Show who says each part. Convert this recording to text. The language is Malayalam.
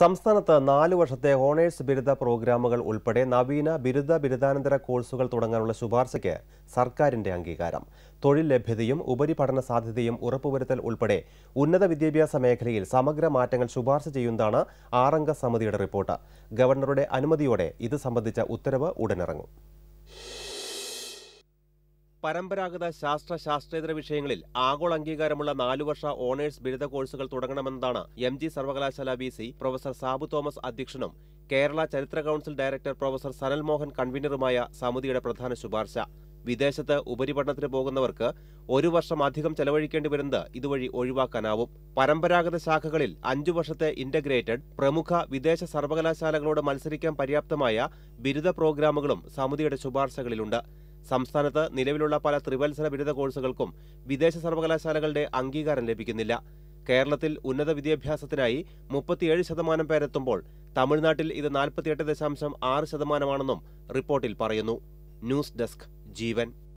Speaker 1: സംസ്ഥാനത്ത് നാല് വർഷത്തെ ഓണേഴ്സ് ബിരുദ പ്രോഗ്രാമുകൾ ഉൾപ്പെടെ നവീന ബിരുദ ബിരുദാനന്തര കോഴ്സുകൾ തുടങ്ങാനുള്ള ശുപാർശയ്ക്ക് സർക്കാരിന്റെ അംഗീകാരം തൊഴിൽ ലഭ്യതയും ഉപരിപഠന സാധ്യതയും ഉറപ്പുവരുത്തൽ ഉൾപ്പെടെ ഉന്നത വിദ്യാഭ്യാസ മേഖലയിൽ സമഗ്ര മാറ്റങ്ങൾ ശുപാർശ ചെയ്യുന്നതാണ് ആറംഗ സമിതിയുടെ റിപ്പോർട്ട് ഗവർണറുടെ അനുമതിയോടെ ഇത് സംബന്ധിച്ച ഉത്തരവ് ഉടനിറങ്ങും പരമ്പരാഗത ശാസ്ത്ര ശാസ്ത്രേതര വിഷയങ്ങളിൽ ആഗോള അംഗീകാരമുള്ള നാലുവർഷ ഓണേഴ്സ് ബിരുദ കോഴ്സുകൾ തുടങ്ങണമെന്നതാണ് എം ജി സർവകലാശാല V C professor Sabu Thomas അധ്യക്ഷനും കേരള ചരിത്ര council director professor Sanal Mohan കൺവീനറുമായ സമിതിയുടെ പ്രധാന ശുപാർശ വിദേശത്ത് ഉപരിപഠനത്തിന് പോകുന്നവർക്ക് ഒരു വർഷം അധികം ചെലവഴിക്കേണ്ടി വരുന്നത് ഇതുവഴി ഒഴിവാക്കാനാവും പരമ്പരാഗത ശാഖകളിൽ അഞ്ചു വർഷത്തെ ഇന്റഗ്രേറ്റഡ് പ്രമുഖ വിദേശ സർവകലാശാലകളോട് മത്സരിക്കാൻ പര്യാപ്തമായ ബിരുദ പ്രോഗ്രാമുകളും സമിതിയുടെ ശുപാർശകളിലുണ്ട് സംസ്ഥാനത്ത് നിലവിലുള്ള പല ത്രിവത്സര ബിരുദ കോഴ്സുകൾക്കും വിദേശ സർവകലാശാലകളുടെ അംഗീകാരം ലഭിക്കുന്നില്ല കേരളത്തിൽ ഉന്നത വിദ്യാഭ്യാസത്തിനായി മുപ്പത്തിയേഴ് ശതമാനം പേരെത്തുമ്പോൾ തമിഴ്നാട്ടിൽ ഇത് നാൽപ്പത്തിയെട്ട് ദശാംശം ആറ് ശതമാനമാണെന്നും റിപ്പോർട്ടിൽ പറയുന്നു ന്യൂസ് ഡെസ്ക് ജീവൻ